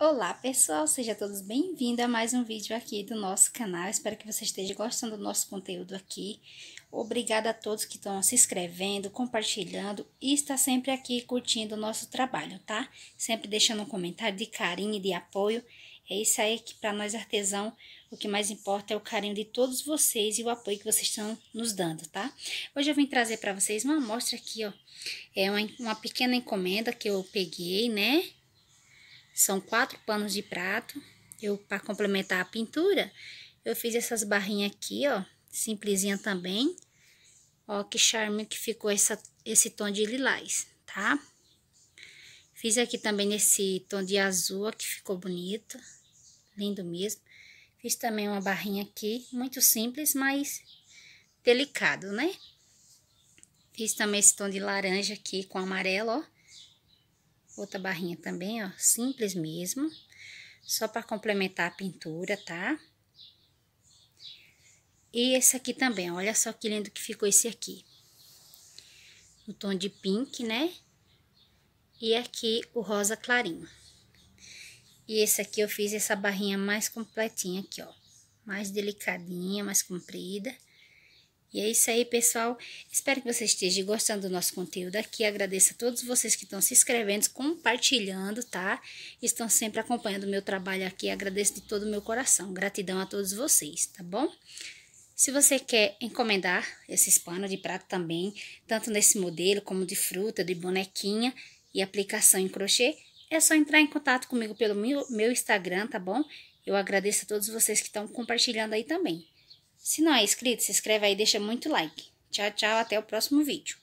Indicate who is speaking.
Speaker 1: Olá pessoal, sejam todos bem-vindos a mais um vídeo aqui do nosso canal, espero que você esteja gostando do nosso conteúdo aqui. Obrigada a todos que estão se inscrevendo, compartilhando e está sempre aqui curtindo o nosso trabalho, tá? Sempre deixando um comentário de carinho e de apoio, é isso aí que para nós artesão o que mais importa é o carinho de todos vocês e o apoio que vocês estão nos dando, tá? Hoje eu vim trazer para vocês uma amostra aqui, ó, é uma, uma pequena encomenda que eu peguei, né? São quatro panos de prato. Eu, para complementar a pintura, eu fiz essas barrinhas aqui, ó, simplesinha também. Ó, que charme que ficou essa, esse tom de lilás, tá? Fiz aqui também nesse tom de azul, ó, que ficou bonito, lindo mesmo. Fiz também uma barrinha aqui, muito simples, mas delicado, né? Fiz também esse tom de laranja aqui com amarelo, ó. Outra barrinha também, ó, simples mesmo. Só para complementar a pintura, tá? E esse aqui também, olha só que lindo que ficou esse aqui. O tom de pink, né? E aqui o rosa clarinho. E esse aqui eu fiz essa barrinha mais completinha aqui, ó. Mais delicadinha, mais comprida. E é isso aí, pessoal. Espero que você esteja gostando do nosso conteúdo aqui. Agradeço a todos vocês que estão se inscrevendo, compartilhando, tá? Estão sempre acompanhando o meu trabalho aqui. Agradeço de todo o meu coração. Gratidão a todos vocês, tá bom? Se você quer encomendar esses panos de prato também, tanto nesse modelo como de fruta, de bonequinha e aplicação em crochê, é só entrar em contato comigo pelo meu Instagram, tá bom? Eu agradeço a todos vocês que estão compartilhando aí também. Se não é inscrito, se inscreve aí e deixa muito like. Tchau, tchau, até o próximo vídeo.